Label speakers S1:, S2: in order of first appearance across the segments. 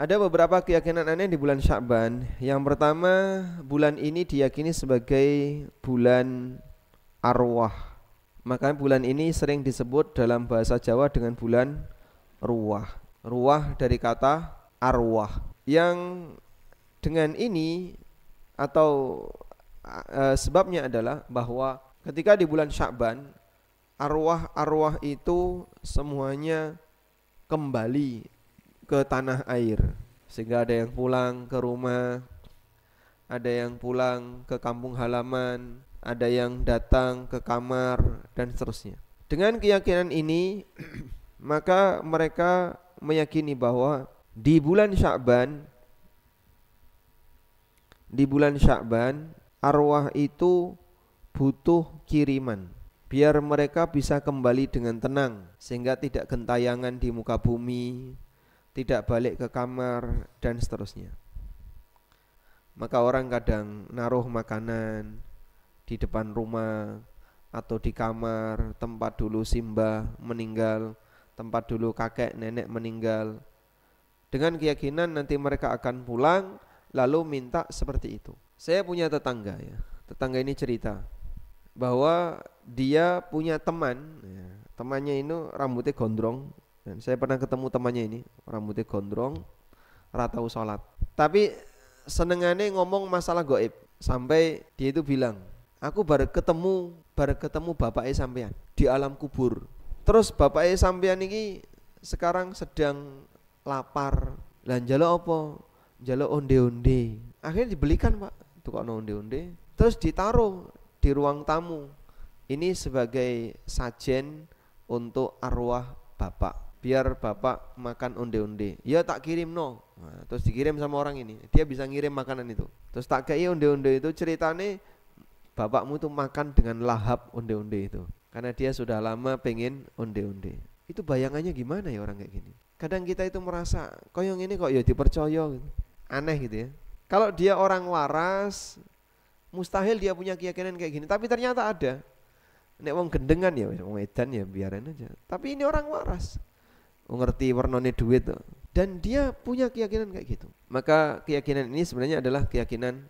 S1: Ada beberapa keyakinan aneh di bulan Syakban. Yang pertama, bulan ini diyakini sebagai bulan arwah. Maka bulan ini sering disebut dalam bahasa Jawa dengan bulan ruah. Ruah dari kata arwah. Yang dengan ini atau e, sebabnya adalah bahwa ketika di bulan Syakban arwah-arwah itu semuanya kembali ke tanah air sehingga ada yang pulang ke rumah ada yang pulang ke kampung halaman ada yang datang ke kamar dan seterusnya dengan keyakinan ini maka mereka meyakini bahwa di bulan syakban di bulan syakban arwah itu butuh kiriman biar mereka bisa kembali dengan tenang sehingga tidak gentayangan di muka bumi tidak balik ke kamar dan seterusnya. Maka orang kadang naruh makanan di depan rumah atau di kamar tempat dulu simbah meninggal, tempat dulu kakek nenek meninggal. Dengan keyakinan nanti mereka akan pulang lalu minta seperti itu. Saya punya tetangga ya. Tetangga ini cerita bahwa dia punya teman, ya, temannya ini rambutnya gondrong, dan saya pernah ketemu temannya ini, rambutnya gondrong, ratau sholat. Tapi senengannya ngomong masalah goib. Sampai dia itu bilang, aku baru ketemu, baru ketemu bapaknya sampean di alam kubur. Terus bapaknya sampean ini sekarang sedang lapar. dan jalo opo, Jalo onde-onde. Akhirnya dibelikan pak, kok onde-onde. Terus ditaruh di ruang tamu. Ini sebagai sajen untuk arwah bapak biar bapak makan onde-onde ya tak kirim no nah, terus dikirim sama orang ini dia bisa ngirim makanan itu terus tak kayak onde-onde itu ceritane bapakmu tuh makan dengan lahap onde-onde itu karena dia sudah lama pengen onde-onde itu bayangannya gimana ya orang kayak gini kadang kita itu merasa koyong ini kok ya dipercaya gitu. aneh gitu ya kalau dia orang waras mustahil dia punya keyakinan kayak gini tapi ternyata ada nek wong gendengan ya wong edan ya biarin aja tapi ini orang waras ngerti warnanya duit tuh. Dan dia punya keyakinan kayak gitu. Maka keyakinan ini sebenarnya adalah keyakinan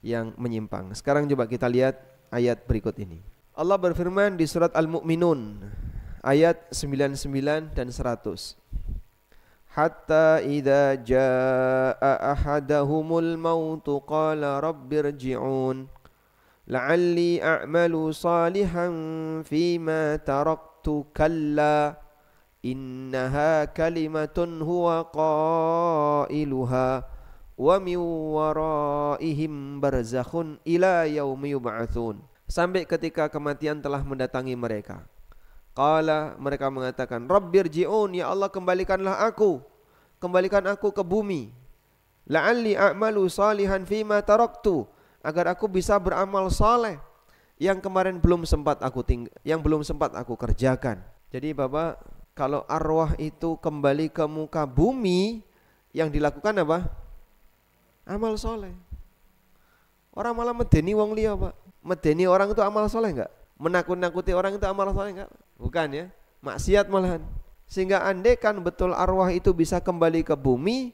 S1: yang menyimpang. Sekarang coba kita lihat ayat berikut ini. Allah berfirman di surat Al-Mu'minun ayat 99 dan 100. Hatta idza jaa ahadahumul maut qala rabbirji'un la'alli a'malu salihan fima taraktu kalla innaha kalimatun huwa qailuha wa min waraihim barzakhun ila yaumi sampai ketika kematian telah mendatangi mereka qala mereka mengatakan rabbirji'un ya Allah kembalikanlah aku kembalikan aku ke bumi la'alli a'malu salihan fima taraktu agar aku bisa beramal saleh yang kemarin belum sempat aku ting yang belum sempat aku kerjakan jadi Bapak kalau arwah itu kembali ke muka bumi yang dilakukan apa? Amal soleh. Orang malah medeni wong liya, Pak. Medeni orang itu amal soleh enggak? Menakut-nakuti orang itu amal soleh enggak? Bukan ya. Maksiat malahan. Sehingga kan betul arwah itu bisa kembali ke bumi,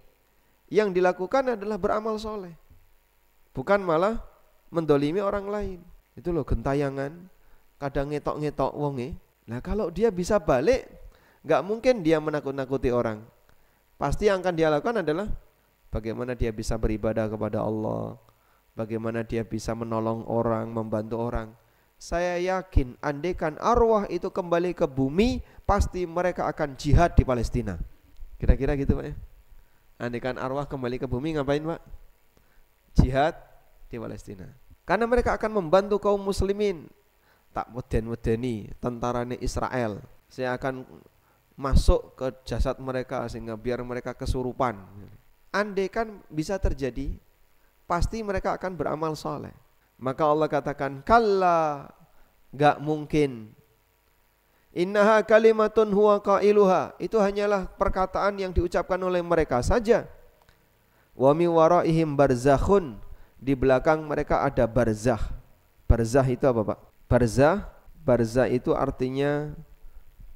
S1: yang dilakukan adalah beramal soleh. Bukan malah mendolimi orang lain. Itu loh gentayangan, kadang ngetok-ngetok wonge. Nah kalau dia bisa balik, Gak mungkin dia menakut-nakuti orang. Pasti yang akan dia lakukan adalah bagaimana dia bisa beribadah kepada Allah, bagaimana dia bisa menolong orang, membantu orang. Saya yakin andekan arwah itu kembali ke bumi, pasti mereka akan jihad di Palestina. Kira-kira gitu Pak ya. Andekan arwah kembali ke bumi ngapain Pak? Jihad di Palestina. Karena mereka akan membantu kaum muslimin. Tak muden-mudeni tentaranya Israel. Saya akan masuk ke jasad mereka sehingga biar mereka kesurupan. Andai kan bisa terjadi, pasti mereka akan beramal soleh. Maka Allah katakan, kalla gak mungkin. Innaha kalimatun huwa qailuha. Itu hanyalah perkataan yang diucapkan oleh mereka saja. Wa mi waraihim barzakhun. Di belakang mereka ada barzah. Barzah itu apa, Pak? Barzah, barzah itu artinya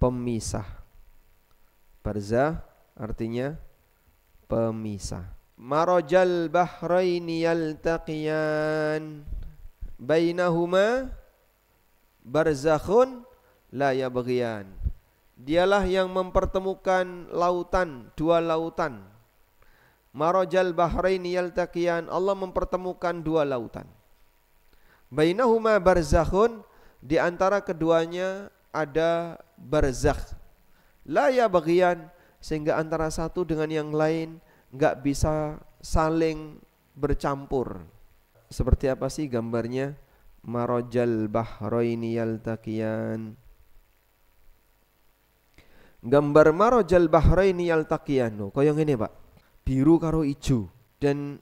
S1: pemisah Barzah artinya pemisah. Marajal bahraini yaltaqiyan bainahuma barzakhun la yabghiyan. Dialah yang mempertemukan lautan, dua lautan. Marajal bahraini yaltaqiyan. Allah mempertemukan dua lautan. Bainahuma barzakhun di antara keduanya ada barzakh Laya bagian sehingga antara satu dengan yang lain nggak bisa saling bercampur. Seperti apa sih gambarnya? Marojal bahraini Takian. Gambar marojal bahraini Takian. Oh, kau yang ini, Pak. Biru karo hijau. Dan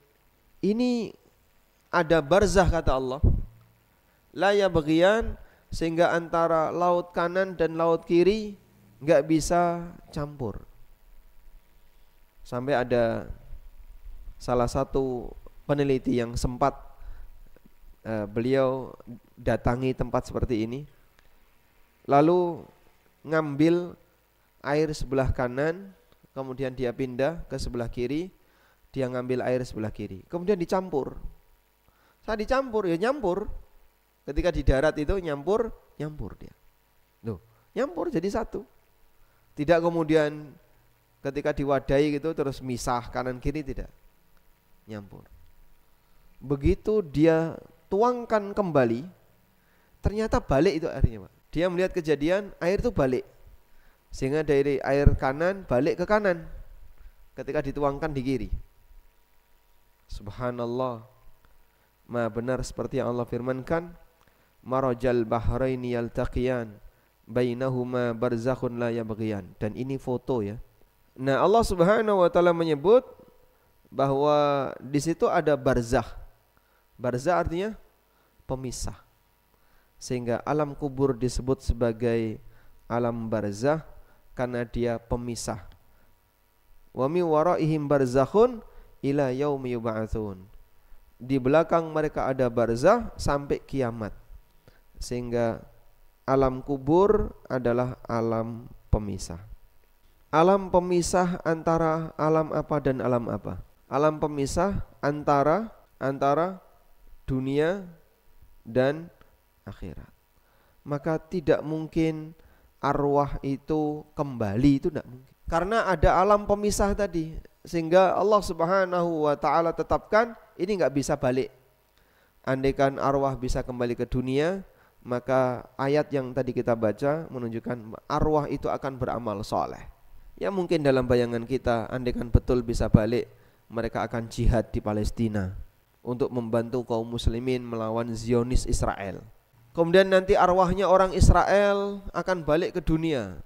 S1: ini ada barzah kata Allah. Laya bagian sehingga antara laut kanan dan laut kiri nggak bisa campur. Sampai ada salah satu peneliti yang sempat uh, beliau datangi tempat seperti ini, lalu ngambil air sebelah kanan, kemudian dia pindah ke sebelah kiri, dia ngambil air sebelah kiri, kemudian dicampur. Saat dicampur ya nyampur. Ketika di darat itu nyampur, nyampur dia. Loh, nyampur jadi satu. Tidak kemudian ketika diwadahi gitu terus misah kanan kiri tidak. Nyampur. Begitu dia tuangkan kembali, ternyata balik itu airnya, Pak. Dia melihat kejadian air itu balik. Sehingga dari air kanan balik ke kanan ketika dituangkan di kiri. Subhanallah. Ma benar seperti yang Allah firmankan, marajal bahrain yaltaqiyan bainahuma barzakhun la yabghiyan dan ini foto ya. Nah, Allah Subhanahu wa taala menyebut bahwa di situ ada barzah. Barzah artinya pemisah. Sehingga alam kubur disebut sebagai alam barzah karena dia pemisah. Wa mi waraihim barzakhun ila yaumi yub'atsun. Di belakang mereka ada barzah sampai kiamat. Sehingga alam kubur adalah alam pemisah. Alam pemisah antara alam apa dan alam apa? Alam pemisah antara antara dunia dan akhirat. Maka tidak mungkin arwah itu kembali itu tidak mungkin. Karena ada alam pemisah tadi sehingga Allah Subhanahu wa taala tetapkan ini nggak bisa balik. Andaikan arwah bisa kembali ke dunia, maka ayat yang tadi kita baca menunjukkan arwah itu akan beramal soleh. Ya mungkin dalam bayangan kita, andekan betul bisa balik, mereka akan jihad di Palestina untuk membantu kaum muslimin melawan Zionis Israel. Kemudian nanti arwahnya orang Israel akan balik ke dunia.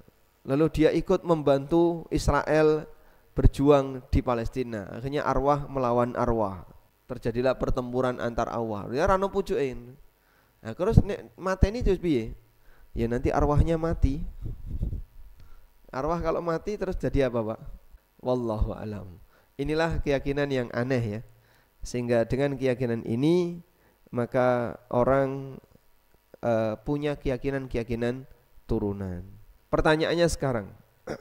S1: Lalu dia ikut membantu Israel berjuang di Palestina. Akhirnya arwah melawan arwah. Terjadilah pertempuran antar arwah. Ya rano pujuin. Nah, terus nek ini terus piye? Ya nanti arwahnya mati. Arwah kalau mati terus jadi apa, Pak? Wallahu alam. Inilah keyakinan yang aneh ya. Sehingga dengan keyakinan ini maka orang e, punya keyakinan-keyakinan turunan. Pertanyaannya sekarang.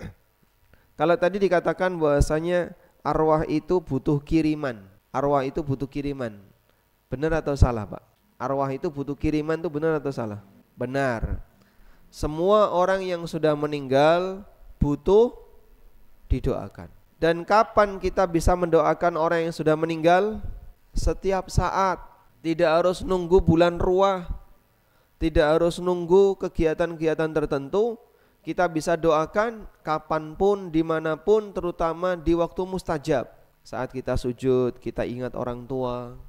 S1: kalau tadi dikatakan bahwasanya arwah itu butuh kiriman. Arwah itu butuh kiriman. Benar atau salah, Pak? Arwah itu butuh kiriman itu benar atau salah? Benar. Semua orang yang sudah meninggal butuh didoakan. Dan kapan kita bisa mendoakan orang yang sudah meninggal? Setiap saat. Tidak harus nunggu bulan ruah. Tidak harus nunggu kegiatan-kegiatan tertentu. Kita bisa doakan kapanpun, dimanapun, terutama di waktu mustajab. Saat kita sujud, kita ingat orang tua,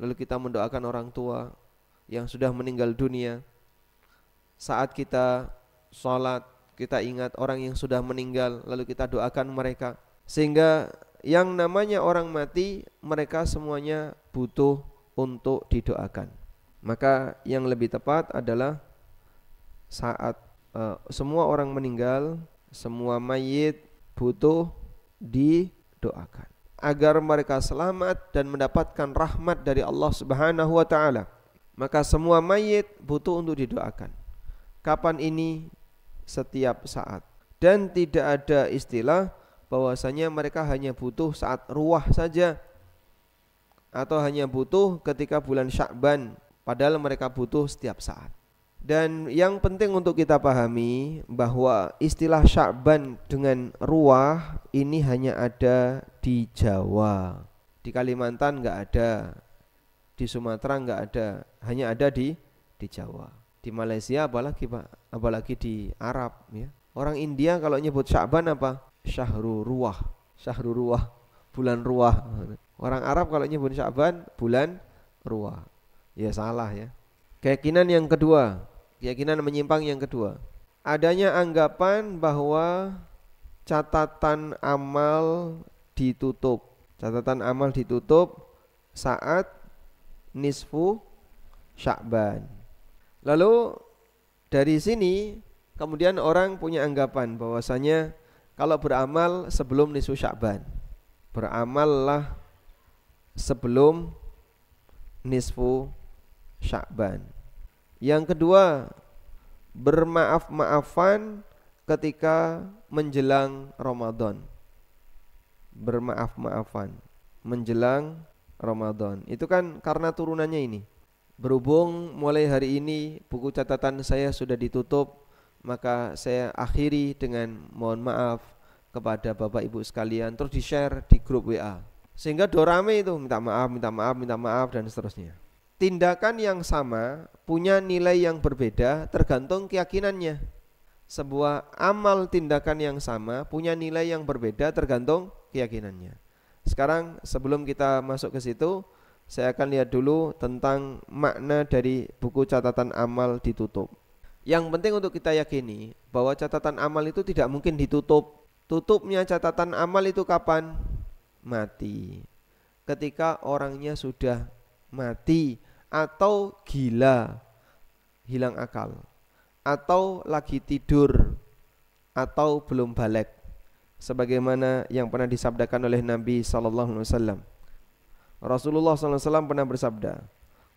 S1: lalu kita mendoakan orang tua yang sudah meninggal dunia. Saat kita sholat, kita ingat orang yang sudah meninggal, lalu kita doakan mereka. Sehingga yang namanya orang mati, mereka semuanya butuh untuk didoakan. Maka yang lebih tepat adalah saat uh, semua orang meninggal, semua mayit butuh didoakan agar mereka selamat dan mendapatkan rahmat dari Allah Subhanahu wa taala. Maka semua mayit butuh untuk didoakan. Kapan ini? Setiap saat. Dan tidak ada istilah bahwasanya mereka hanya butuh saat ruah saja atau hanya butuh ketika bulan syakban, padahal mereka butuh setiap saat. Dan yang penting untuk kita pahami bahwa istilah syakban dengan ruah ini hanya ada di Jawa. Di Kalimantan enggak ada, di Sumatera enggak ada, hanya ada di di Jawa. Di Malaysia apalagi Pak, apalagi di Arab ya. Orang India kalau nyebut syakban apa? Syahrul Ruah, Syahrul Ruah, bulan Ruah. Orang Arab kalau nyebut syakban bulan Ruah. Ya salah ya. Keyakinan yang kedua, keyakinan menyimpang yang kedua adanya anggapan bahwa catatan amal ditutup catatan amal ditutup saat nisfu syakban lalu dari sini kemudian orang punya anggapan bahwasanya kalau beramal sebelum nisfu syakban beramallah sebelum nisfu syakban yang kedua, bermaaf-maafan ketika menjelang Ramadan. Bermaaf-maafan menjelang Ramadan. Itu kan karena turunannya ini. Berhubung mulai hari ini buku catatan saya sudah ditutup, maka saya akhiri dengan mohon maaf kepada Bapak Ibu sekalian terus di-share di grup WA. Sehingga dorame itu minta maaf, minta maaf, minta maaf dan seterusnya tindakan yang sama punya nilai yang berbeda tergantung keyakinannya. Sebuah amal tindakan yang sama punya nilai yang berbeda tergantung keyakinannya. Sekarang sebelum kita masuk ke situ, saya akan lihat dulu tentang makna dari buku catatan amal ditutup. Yang penting untuk kita yakini bahwa catatan amal itu tidak mungkin ditutup. Tutupnya catatan amal itu kapan? Mati. Ketika orangnya sudah mati atau gila, hilang akal, atau lagi tidur, atau belum balik. Sebagaimana yang pernah disabdakan oleh Nabi Sallallahu Alaihi Wasallam. Rasulullah Sallallahu Alaihi Wasallam pernah bersabda,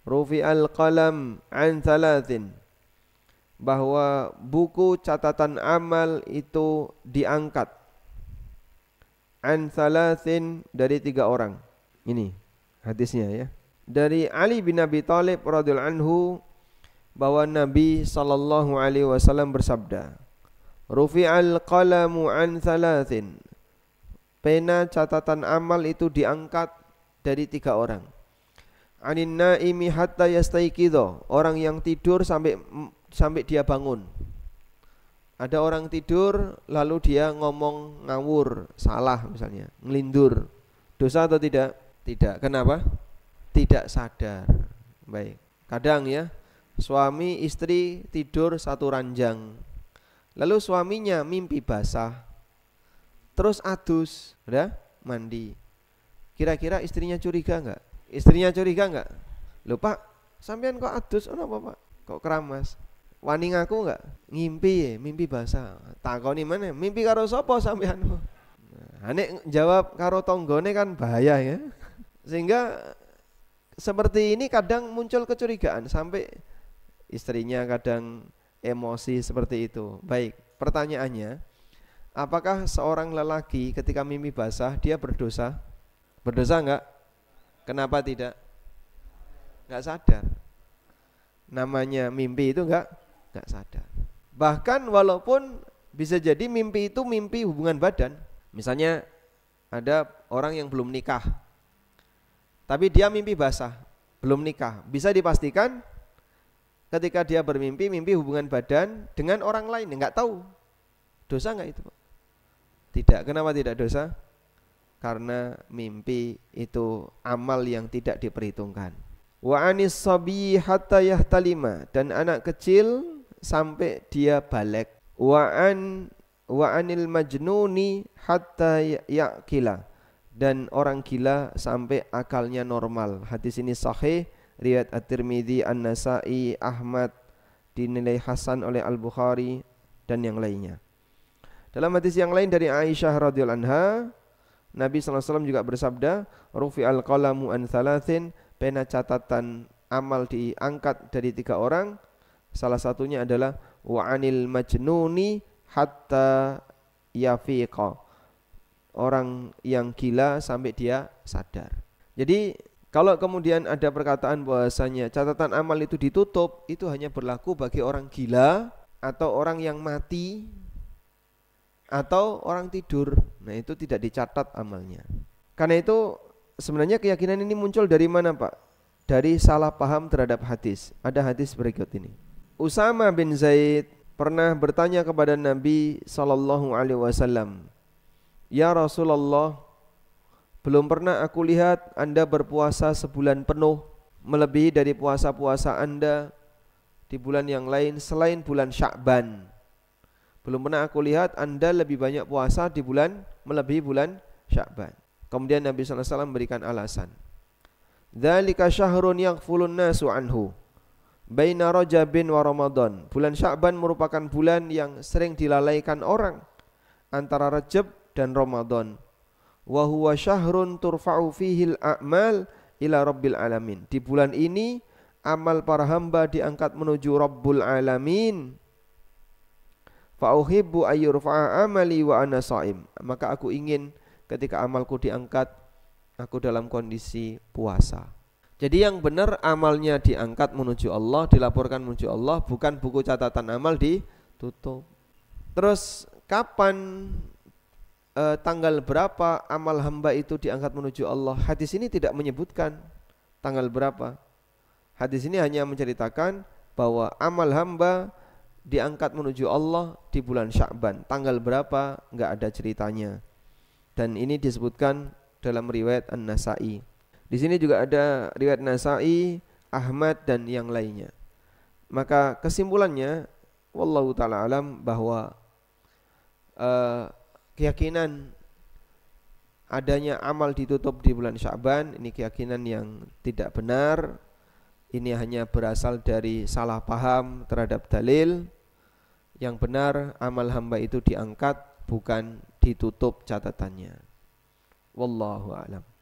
S1: Rufi al qalam an thalathin bahwa buku catatan amal itu diangkat an thalathin dari tiga orang. Ini hadisnya ya dari Ali bin Abi Thalib radhiyallahu anhu bahwa Nabi sallallahu alaihi wasallam bersabda, "Rufi'al qalamu an thalathin." Pena catatan amal itu diangkat dari tiga orang. Anin naimi hatta yastaikidho orang yang tidur sampai sampai dia bangun. Ada orang tidur lalu dia ngomong ngawur, salah misalnya, ngelindur. Dosa atau tidak? Tidak. Kenapa? tidak sadar. Baik. Kadang ya, suami istri tidur satu ranjang. Lalu suaminya mimpi basah. Terus adus, ya, mandi. Kira-kira istrinya curiga enggak? Istrinya curiga enggak? lupa Pak, sampean kok adus Oh, apa, Pak? Kok keramas? Wani ngaku enggak? Ngimpi ya, mimpi basah. Takoni mana? Mimpi karo sopo sampean? Nah, jawab karo tonggone kan bahaya ya. Sehingga seperti ini kadang muncul kecurigaan sampai istrinya kadang emosi seperti itu. Baik, pertanyaannya, apakah seorang lelaki ketika mimpi basah dia berdosa? Berdosa enggak? Kenapa tidak? Enggak sadar. Namanya mimpi itu enggak enggak sadar. Bahkan walaupun bisa jadi mimpi itu mimpi hubungan badan. Misalnya ada orang yang belum nikah, tapi dia mimpi basah, belum nikah. Bisa dipastikan ketika dia bermimpi, mimpi hubungan badan dengan orang lain, enggak tahu. Dosa enggak itu? Tidak. Kenapa tidak dosa? Karena mimpi itu amal yang tidak diperhitungkan. Wa anis hatta yahtalima dan anak kecil sampai dia balik. Wa an wa anil majnuni hatta yaqila dan orang gila sampai akalnya normal. Hadis ini sahih riwayat at tirmizi An-Nasa'i, Ahmad dinilai hasan oleh Al-Bukhari dan yang lainnya. Dalam hadis yang lain dari Aisyah radhiyallahu anha, Nabi SAW juga bersabda, "Rufi al-qalamu an thalathin", pena catatan amal diangkat dari tiga orang. Salah satunya adalah wa anil majnuni hatta yafiqa orang yang gila sampai dia sadar. Jadi kalau kemudian ada perkataan bahwasanya catatan amal itu ditutup, itu hanya berlaku bagi orang gila atau orang yang mati atau orang tidur. Nah, itu tidak dicatat amalnya. Karena itu sebenarnya keyakinan ini muncul dari mana, Pak? Dari salah paham terhadap hadis. Ada hadis berikut ini. Usama bin Zaid pernah bertanya kepada Nabi Shallallahu alaihi wasallam, Ya Rasulullah, belum pernah aku lihat Anda berpuasa sebulan penuh melebihi dari puasa-puasa Anda di bulan yang lain selain bulan Sya'ban. Belum pernah aku lihat Anda lebih banyak puasa di bulan melebihi bulan Sya'ban. Kemudian Nabi SAW alaihi wasallam memberikan alasan. Dzalika syahrun yaghfulun nasu anhu. Baina Rajabin wa Ramadan. Bulan Sya'ban merupakan bulan yang sering dilalaikan orang antara Rajab dan Ramadan. Wa huwa syahrun turfa'u fihil a'mal ila rabbil alamin. Di bulan ini amal para hamba diangkat menuju Rabbul alamin. Fa uhibbu ayyurfa'a amali wa ana shaim. Maka aku ingin ketika amalku diangkat aku dalam kondisi puasa. Jadi yang benar amalnya diangkat menuju Allah, dilaporkan menuju Allah, bukan buku catatan amal ditutup. Terus kapan uh, tanggal berapa amal hamba itu diangkat menuju Allah. Hadis ini tidak menyebutkan tanggal berapa. Hadis ini hanya menceritakan bahwa amal hamba diangkat menuju Allah di bulan Sya'ban. Tanggal berapa enggak ada ceritanya. Dan ini disebutkan dalam riwayat An-Nasa'i. Di sini juga ada riwayat Nasa'i, Ahmad dan yang lainnya. Maka kesimpulannya wallahu taala alam bahwa uh, keyakinan adanya amal ditutup di bulan Syaban ini keyakinan yang tidak benar ini hanya berasal dari salah paham terhadap dalil yang benar amal hamba itu diangkat bukan ditutup catatannya wallahu alam